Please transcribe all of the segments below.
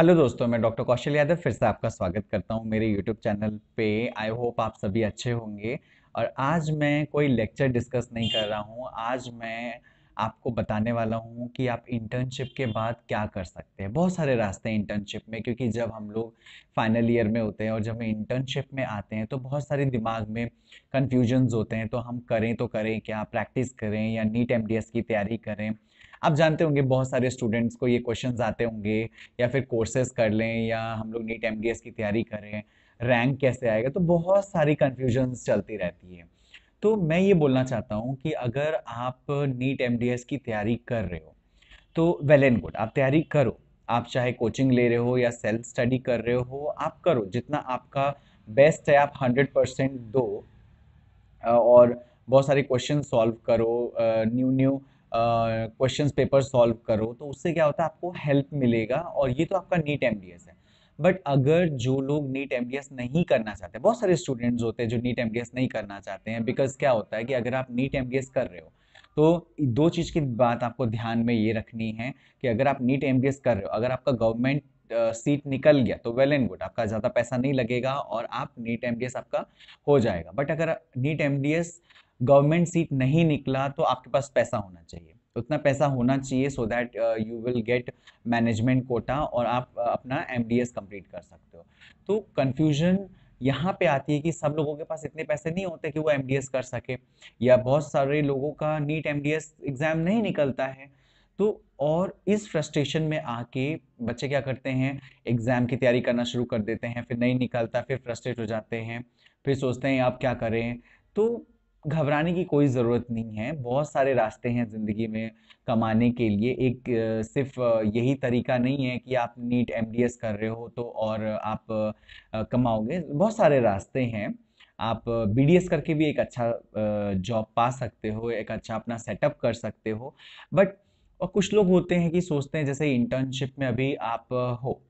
hello दोस्तों मैं doctor कौशल यादव फिर से आपका स्वागत करता हूं मेरे यूट्यूब चैनल पे आई होप आप सभी अच्छे होंगे और आज मैं कोई लेक्चर डिस्कस नहीं कर रहा हूं आज मैं आपको बताने वाला हूं कि आप इंटर्नशिप के बाद क्या कर सकते हैं बहुत सारे रास्ते हैं इंटर्नशिप में क्योंकि जब हम लोग फाइनल ईयर में होते हैं और जब हम इंटर्नशिप में आते हैं तो बहुत सारे दिमाग में कन्फ्यूजन्स होते हैं तो हम करें तो करें क्या प्रैक्टिस करें या नीट एम की तैयारी करें आप जानते होंगे बहुत सारे स्टूडेंट्स को ये क्वेश्चन आते होंगे या फिर कोर्सेज कर लें या हम लोग नीट एम की तैयारी करें रैंक कैसे आएगा तो बहुत सारी कन्फ्यूजन्स चलती रहती है तो मैं ये बोलना चाहता हूँ कि अगर आप नीट एम की तैयारी कर रहे हो तो वेल एंड गुड आप तैयारी करो आप चाहे कोचिंग ले रहे हो या सेल्फ स्टडी कर रहे हो आप करो जितना आपका बेस्ट है आप हंड्रेड परसेंट दो और बहुत सारे क्वेश्चन सॉल्व करो new new question paper solve करो तो उससे क्या होता है आपको हेल्प मिलेगा और ये तो आपका नीट एम है बट अगर जो लोग नीट एम नहीं करना चाहते बहुत सारे स्टूडेंट्स होते हैं जो नीट एम नहीं करना चाहते हैं बिकॉज क्या होता है कि अगर आप नीट एम कर रहे हो तो दो चीज़ की बात आपको ध्यान में ये रखनी है कि अगर आप नीट एम कर रहे हो अगर आपका गवर्नमेंट सीट निकल गया तो वेल एंड गुड आपका ज़्यादा पैसा नहीं लगेगा और आप नीट एम आपका हो जाएगा बट अगर नीट एम गवर्नमेंट सीट नहीं निकला तो आपके पास पैसा होना चाहिए उतना पैसा होना चाहिए so that you will get management quota और आप uh, अपना एम डी एस कम्प्लीट कर सकते हो तो कन्फ्यूजन यहाँ पे आती है कि सब लोगों के पास इतने पैसे नहीं होते कि वो एम डी एस कर सके या बहुत सारे लोगों का NEET M D S exam नहीं निकलता है तो और इस फ्रस्ट्रेशन में आके बच्चे क्या करते हैं एग्ज़ाम की तैयारी करना शुरू कर देते हैं फिर नहीं निकलता फिर फ्रस्ट्रेट हो जाते हैं फिर सोचते हैं आप क्या करें तो घबराने की कोई ज़रूरत नहीं है बहुत सारे रास्ते हैं ज़िंदगी में कमाने के लिए एक सिर्फ यही तरीका नहीं है कि आप नीट एम कर रहे हो तो और आप कमाओगे बहुत सारे रास्ते हैं आप बी करके भी एक अच्छा जॉब पा सकते हो एक अच्छा अपना सेटअप कर सकते हो बट और कुछ लोग होते हैं कि सोचते हैं जैसे इंटर्नशिप में अभी आप हो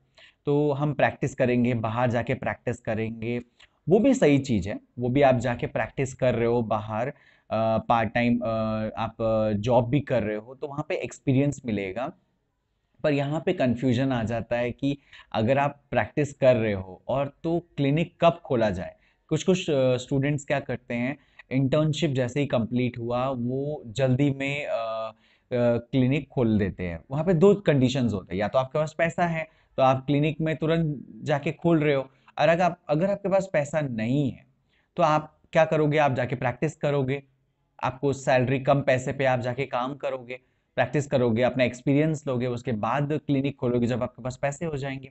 तो हम प्रैक्टिस करेंगे बाहर जाके प्रैक्टिस करेंगे वो भी सही चीज़ है वो भी आप जाके प्रैक्टिस कर रहे हो बाहर पार्ट टाइम आप जॉब भी कर रहे हो तो वहाँ पे एक्सपीरियंस मिलेगा पर यहाँ पे कन्फ्यूजन आ जाता है कि अगर आप प्रैक्टिस कर रहे हो और तो क्लिनिक कब खोला जाए कुछ कुछ स्टूडेंट्स क्या करते हैं इंटर्नशिप जैसे ही कंप्लीट हुआ वो जल्दी में क्लिनिक खोल देते हैं वहाँ पे दो कंडीशंस होते हैं या तो आपके पास पैसा है तो आप क्लिनिक में तुरंत जाके खोल रहे हो और अगर आप अगर आपके पास पैसा नहीं है तो आप क्या करोगे आप जाके प्रैक्टिस करोगे आपको सैलरी कम पैसे पे आप जाके काम करोगे प्रैक्टिस करोगे अपना एक्सपीरियंस लोगे उसके बाद क्लिनिक खोलोगे जब आपके पास पैसे हो जाएंगे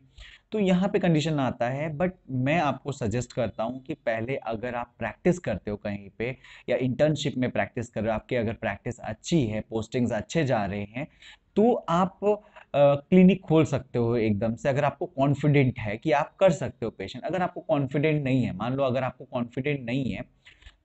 तो यहाँ पे कंडीशन आता है बट मैं आपको सजेस्ट करता हूँ कि पहले अगर आप प्रैक्टिस करते हो कहीं पे या इंटर्नशिप में प्रैक्टिस कर रहे हो आपकी अगर प्रैक्टिस अच्छी है पोस्टिंग्स अच्छे जा रहे हैं तो आप क्लिनिक खोल सकते हो एकदम से अगर आपको कॉन्फिडेंट है कि आप कर सकते हो पेशेंट अगर आपको कॉन्फिडेंट नहीं है मान लो अगर आपको कॉन्फिडेंट नहीं है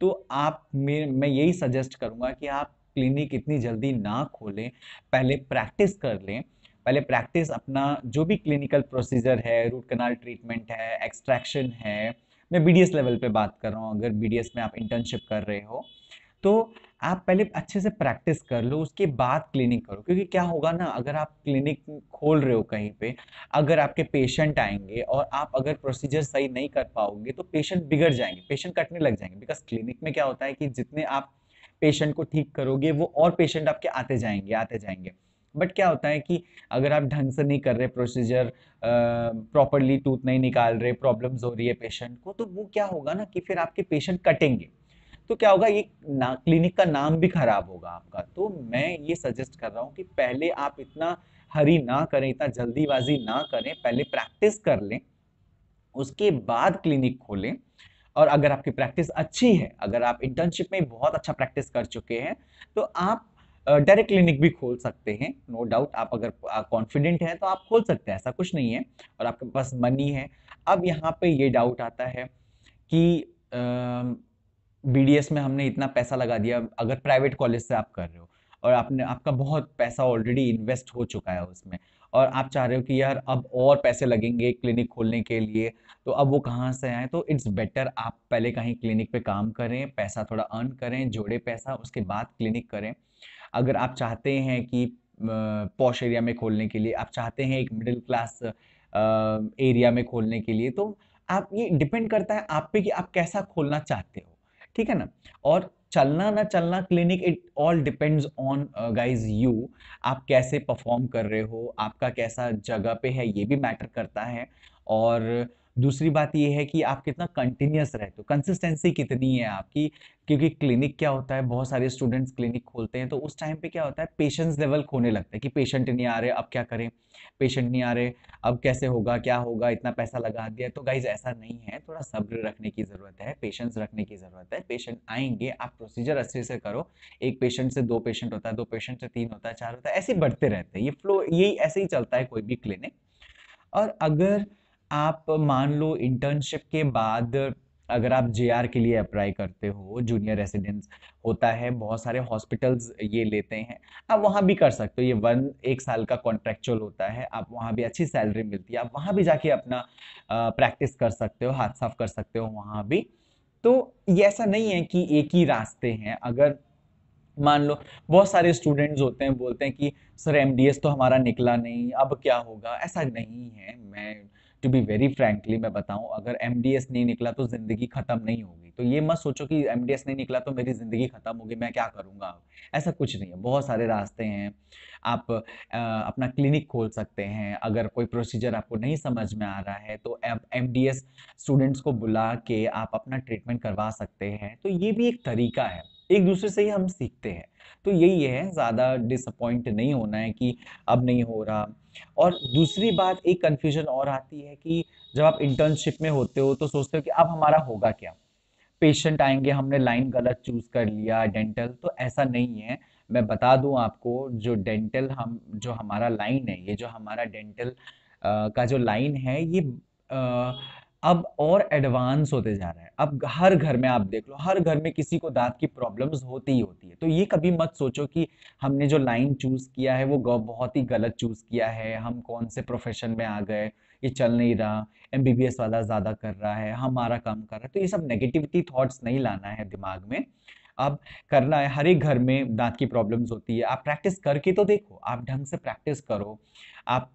तो आप मैं मैं यही सजेस्ट करूँगा कि आप क्लिनिक इतनी जल्दी ना खोलें पहले प्रैक्टिस कर लें पहले प्रैक्टिस अपना जो भी क्लिनिकल प्रोसीजर है रूट कनाल ट्रीटमेंट है एक्सट्रैक्शन है मैं बी लेवल पे बात कर रहा हूँ अगर बी में आप इंटर्नशिप कर रहे हो तो आप पहले अच्छे से प्रैक्टिस कर लो उसके बाद क्लिनिक करो क्योंकि क्या होगा ना अगर आप क्लिनिक खोल रहे हो कहीं पे अगर आपके पेशेंट आएंगे और आप अगर प्रोसीजर सही नहीं कर पाओगे तो पेशेंट बिगड़ जाएंगे पेशेंट कटने लग जाएंगे बिकॉज क्लिनिक में क्या होता है कि जितने आप पेशेंट को ठीक करोगे वो और पेशेंट आपके आते जाएंगे आते जाएंगे बट क्या होता है कि अगर आप ढंग से नहीं कर रहे प्रोसीजर प्रॉपरली टूथ नहीं निकाल रहे प्रॉब्लम्स हो रही है पेशेंट को तो वो क्या होगा ना कि फिर आपके पेशेंट कटेंगे तो क्या होगा ये ना क्लिनिक का नाम भी खराब होगा आपका तो मैं ये सजेस्ट कर रहा हूँ कि पहले आप इतना हरी ना करें इतना जल्दीबाजी ना करें पहले प्रैक्टिस कर लें उसके बाद क्लिनिक खोलें और अगर आपकी प्रैक्टिस अच्छी है अगर आप इंटर्नशिप में बहुत अच्छा प्रैक्टिस कर चुके हैं तो आप डायरेक्ट क्लिनिक भी खोल सकते हैं नो no डाउट आप अगर कॉन्फिडेंट हैं तो आप खोल सकते हैं ऐसा कुछ नहीं है और आपके पास मनी है अब यहाँ पे ये डाउट आता है कि बी में हमने इतना पैसा लगा दिया अगर प्राइवेट कॉलेज से आप कर रहे हो और आपने आपका बहुत पैसा ऑलरेडी इन्वेस्ट हो चुका है उसमें और आप चाह रहे हो कि यार अब और पैसे लगेंगे क्लिनिक खोलने के लिए तो अब वो कहाँ से आए तो इट्स बेटर आप पहले कहीं क्लिनिक पे काम करें पैसा थोड़ा अर्न करें जोड़े पैसा उसके बाद क्लिनिक करें अगर आप चाहते हैं कि पॉश एरिया में खोलने के लिए आप चाहते हैं एक मिडिल क्लास एरिया में खोलने के लिए तो आप ये डिपेंड करता है आप पे कि आप कैसा खोलना चाहते हो ठीक है ना और चलना ना चलना clinic it all depends on guys you आप कैसे परफॉर्म कर रहे हो आपका कैसा जगह पे है ये भी मैटर करता है और दूसरी बात ये है कि आप कितना कंटिन्यूस रहते हो कंसिस्टेंसी कितनी है आपकी क्योंकि क्लिनिक क्या होता है बहुत सारे स्टूडेंट्स क्लिनिक खोलते हैं तो उस टाइम पे क्या होता है पेशेंस लेवल खोने लगता है कि पेशेंट नहीं आ रहे अब क्या करें पेशेंट नहीं आ रहे अब कैसे होगा क्या होगा इतना पैसा लगा दिया तो गाइज ऐसा नहीं है थोड़ा सब्र रखने की ज़रूरत है पेशेंस रखने की ज़रूरत है पेशेंट आएंगे आप प्रोसीजर अच्छे से करो एक पेशेंट से दो पेशेंट होता है दो पेशेंट से तीन होता है चार होता है ऐसे बढ़ते रहते हैं ये फ्लो यही ऐसे ही चलता है कोई भी क्लिनिक और अगर आप मान लो इंटर्नशिप के बाद अगर आप जे के लिए अप्लाई करते हो जूनियर रेसिडेंस होता है बहुत सारे हॉस्पिटल्स ये लेते हैं आप वहाँ भी कर सकते हो ये वन एक साल का कॉन्ट्रेक्चुअल होता है आप वहाँ भी अच्छी सैलरी मिलती है आप वहाँ भी जाके अपना प्रैक्टिस कर सकते हो हाथ साफ कर सकते हो वहाँ भी तो ये ऐसा नहीं है कि एक ही रास्ते हैं अगर मान लो बहुत सारे स्टूडेंट्स होते हैं बोलते हैं कि सर एम तो हमारा निकला नहीं अब क्या होगा ऐसा नहीं है मैं टू बी वेरी फ्रेंकली मैं बताऊं अगर एम नहीं निकला तो जिंदगी खत्म नहीं होगी तो ये मत सोचो कि एम नहीं निकला तो मेरी जिंदगी खत्म होगी मैं क्या करूंगा ऐसा कुछ नहीं है बहुत सारे रास्ते हैं आप आ, अपना क्लिनिक खोल सकते हैं अगर कोई प्रोसीजर आपको नहीं समझ में आ रहा है तो आप एम स्टूडेंट्स को बुला के आप अपना ट्रीटमेंट करवा सकते हैं तो ये भी एक तरीका है एक दूसरे से ही हम सीखते हैं तो यही है ज़्यादा डिसअपॉइंट नहीं होना है कि अब नहीं हो रहा और दूसरी बात एक कन्फ्यूजन और आती है कि जब आप इंटर्नशिप में होते हो तो सोचते हो कि अब हमारा होगा क्या पेशेंट आएंगे हमने लाइन गलत चूज कर लिया डेंटल तो ऐसा नहीं है मैं बता दूं आपको जो डेंटल हम जो हमारा लाइन है ये जो हमारा डेंटल का जो लाइन है ये आ, अब और एडवांस होते जा रहा है अब हर घर में आप देख लो हर घर में किसी को दांत की प्रॉब्लम्स होती ही होती है तो ये कभी मत सोचो कि हमने जो लाइन चूज किया है वो बहुत ही गलत चूज किया है हम कौन से प्रोफेशन में आ गए ये चल नहीं रहा एम वाला ज़्यादा कर रहा है हमारा काम कर रहा है तो ये सब नेगेटिविटी थॉट्स नहीं लाना है दिमाग में अब करना है हर एक घर में दांत की प्रॉब्लम्स होती है आप प्रैक्टिस करके तो देखो आप ढंग से प्रैक्टिस करो आप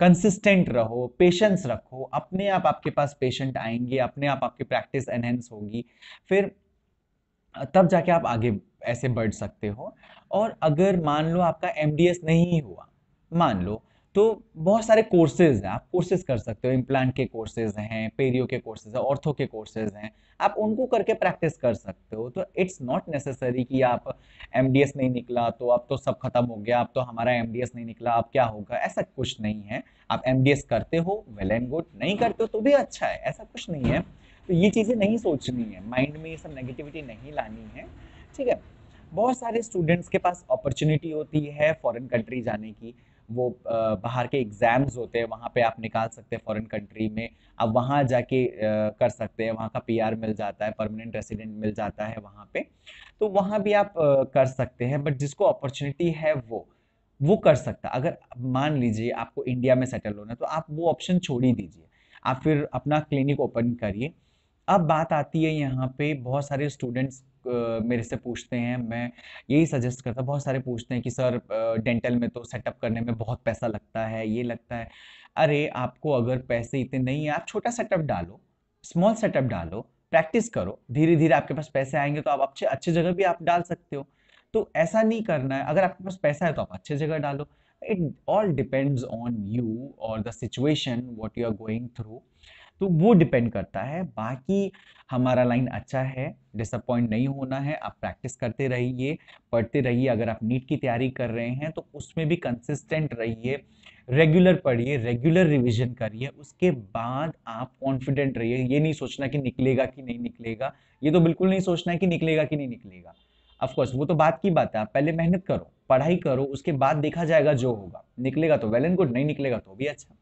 कंसिस्टेंट uh, रहो पेशेंस रखो अपने आप आपके पास पेशेंट आएंगे अपने आप आपकी प्रैक्टिस एनहेंस होगी फिर तब जाके आप आगे ऐसे बढ़ सकते हो और अगर मान लो आपका एम नहीं हुआ मान लो तो बहुत सारे कोर्सेज हैं आप कोर्सेज कर सकते हो इम्प्लांट के कोर्सेज हैं पेरियो के कोर्सेज हैं ऑर्थो के कोर्सेज हैं आप उनको करके प्रैक्टिस कर सकते हो तो इट्स नॉट नेसेसरी कि आप एम नहीं निकला तो अब तो सब खत्म हो गया अब तो हमारा एम नहीं निकला अब क्या होगा ऐसा कुछ नहीं है आप एम करते हो वेल एंड गुड नहीं करते हो तो भी अच्छा है ऐसा कुछ नहीं है तो ये चीज़ें नहीं सोचनी है माइंड में ये सब नेगेटिविटी नहीं लानी है ठीक है बहुत सारे स्टूडेंट्स के पास अपॉर्चुनिटी होती है फॉरेन कंट्री जाने की वो बाहर के एग्ज़ाम्स होते हैं वहाँ पे आप निकाल सकते हैं फॉरेन कंट्री में आप वहाँ जाके कर सकते हैं वहाँ का पीआर मिल जाता है परमानेंट रेसिडेंट मिल जाता है वहाँ पे तो वहाँ भी आप कर सकते हैं बट जिसको अपॉर्चुनिटी है वो वो कर सकता अगर मान लीजिए आपको इंडिया में सेटल होना है तो आप वो ऑप्शन छोड़ ही दीजिए आप फिर अपना क्लिनिक ओपन करिए अब बात आती है यहाँ पे बहुत सारे स्टूडेंट्स मेरे से पूछते हैं मैं यही सजेस्ट करता बहुत सारे पूछते हैं कि सर डेंटल में तो सेटअप करने में बहुत पैसा लगता है ये लगता है अरे आपको अगर पैसे इतने नहीं है आप छोटा सेटअप डालो स्मॉल सेटअप डालो प्रैक्टिस करो धीरे धीरे आपके पास पैसे आएंगे तो आप अच्छे अच्छे जगह भी आप डाल सकते हो तो ऐसा नहीं करना है अगर आपके पास पैसा है तो आप अच्छे जगह डालो it all depends on you और the situation what you are going through तो वो डिपेंड करता है बाकी हमारा लाइन अच्छा है डिसअपॉइंट नहीं होना है आप प्रैक्टिस करते रहिए पढ़ते रहिए अगर आप नीट की तैयारी कर रहे हैं तो उसमें भी कंसिस्टेंट रहिए रेगुलर पढ़िए रेगुलर रिविजन करिए उसके बाद आप कॉन्फिडेंट रहिए ये नहीं सोचना कि निकलेगा कि नहीं निकलेगा ये तो बिल्कुल नहीं सोचना है कि निकलेगा कि नहीं निकलेगा अफकोर्स वो तो बात की बात है आप पहले मेहनत करो पढ़ाई करो उसके बाद देखा जाएगा जो होगा निकलेगा तो वेल एंड गुड नहीं निकलेगा तो भी अच्छा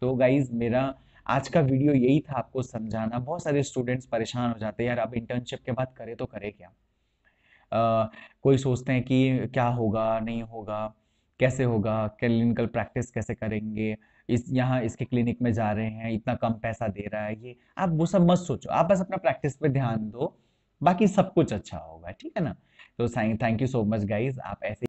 तो गाइज मेरा आज का वीडियो यही था आपको समझाना बहुत सारे स्टूडेंट्स परेशान हो जाते हैं यार अब इंटर्नशिप के बाद करे तो करे क्या आ, कोई सोचते हैं कि क्या होगा नहीं होगा कैसे होगा क्लिनिकल प्रैक्टिस कैसे करेंगे इस यहाँ इसके क्लिनिक में जा रहे हैं इतना कम पैसा दे रहा है ये आप वो सब मत सोचो आप बस अपना प्रैक्टिस पे ध्यान दो बाकी सब कुछ अच्छा होगा ठीक है ना तो thank you so much guys आप ऐसे